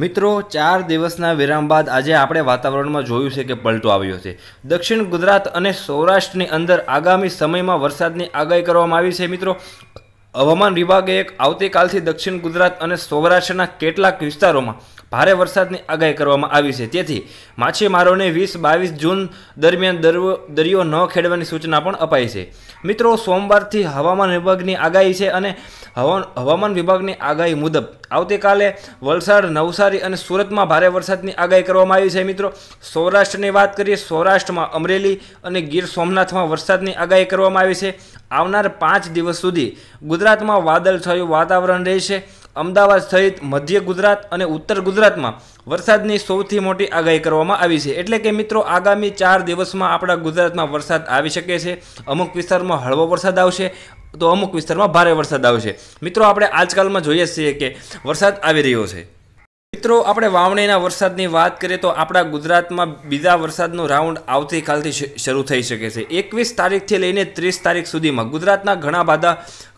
મિત્રો ચાર દિવસના વિરામ બાદ આજે આપણે વાતાવરણમાં જોયું છે કે પલટો આવ્યો છે દક્ષિણ ગુજરાત અને સૌરાષ્ટ્રની અંદર આગામી સમયમાં વરસાદની આગાહી કરવામાં આવી છે મિત્રો હવામાન વિભાગે એક આવતીકાલથી દક્ષિણ ગુજરાત અને સૌરાષ્ટ્રના કેટલાક વિસ્તારોમાં ભારે વરસાદની આગાહી કરવામાં આવી છે તેથી માછીમારોને વીસ બાવીસ જૂન દરમિયાન દરિયો ન ખેડવાની સૂચના પણ અપાઈ છે મિત્રો સોમવારથી હવામાન વિભાગની આગાહી છે અને હવામાન વિભાગની આગાહી મુજબ આવતીકાલે વલસાડ નવસારી અને સુરતમાં ભારે વરસાદની આગાહી કરવામાં આવી છે મિત્રો સૌરાષ્ટ્રની વાત કરીએ સૌરાષ્ટ્રમાં અમરેલી અને ગીર સોમનાથમાં વરસાદની આગાહી કરવામાં આવી છે આવનાર પાંચ દિવસ સુધી ગુજરાતમાં વાદળછાયું વાતાવરણ રહેશે અમદાવાદ સહિત મધ્ય ગુજરાત અને ઉત્તર ગુજરાતમાં વરસાદની સૌથી મોટી આગાહી કરવામાં આવી છે એટલે કે મિત્રો આગામી ચાર દિવસમાં આપણા ગુજરાતમાં વરસાદ આવી શકે છે અમુક વિસ્તારમાં હળવો વરસાદ આવશે તો અમુક વિસ્તારમાં ભારે વરસાદ આવશે મિત્રો આપણે આજકાલમાં જોઈએ છીએ કે વરસાદ આવી રહ્યો છે મિત્રો આપણે વાવણીના વરસાદની વાત કરીએ તો આપણા ગુજરાતમાં બીજા વરસાદનો રાઉન્ડ આવતીકાલથી શરૂ થઈ શકે છે એકવીસ તારીખથી લઈને ત્રીસ તારીખ સુધીમાં ગુજરાતના ઘણા બધા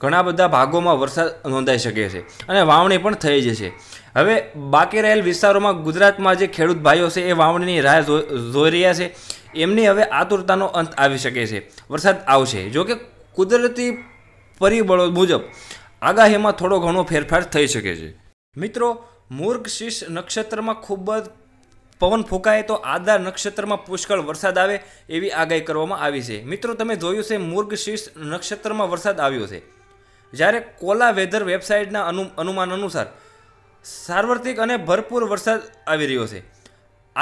ઘણા બધા ભાગોમાં વરસાદ નોંધાઈ શકે છે અને વાવણી પણ થઈ જશે હવે બાકી રહેલ વિસ્તારોમાં ગુજરાતમાં જે ખેડૂત ભાઈઓ છે એ વાવણીની રાહ જોઈ રહ્યા છે એમની હવે આતુરતાનો અંત આવી શકે છે વરસાદ આવશે જોકે કુદરતી પરિબળો મુજબ આગાહીમાં થોડો ઘણો ફેરફાર થઈ શકે છે મિત્રો મૂર્ગશીર્ષ નક્ષત્રમાં ખૂબ જ પવન ફૂંકાય તો આદા નક્ષત્રમાં પુષ્કળ વરસાદ આવે એવી આગાહી કરવામાં આવી છે મિત્રો તમે જોયું છે મૂર્ગશીર્ષ નક્ષત્રમાં વરસાદ આવ્યો છે જ્યારે કોલા વેધર વેબસાઇટના અનુ અનુમાન અનુસાર સાર્વત્રિક અને ભરપૂર વરસાદ આવી રહ્યો છે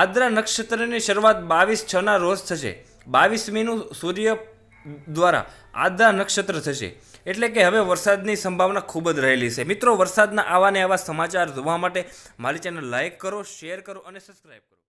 આદ્રા નક્ષત્રની શરૂઆત બાવીસ છના રોજ થશે બાવીસમીનું સૂર્ય દ્વારા આદા નક્ષત્ર થશે એટલે કે હવે વરસાદની સંભાવના ખૂબ જ રહેલી છે મિત્રો વરસાદના આવાને આવા સમાચાર જોવા માટે મારી ચેનલ લાઇક કરો શેર કરો અને સબસ્ક્રાઈબ કરો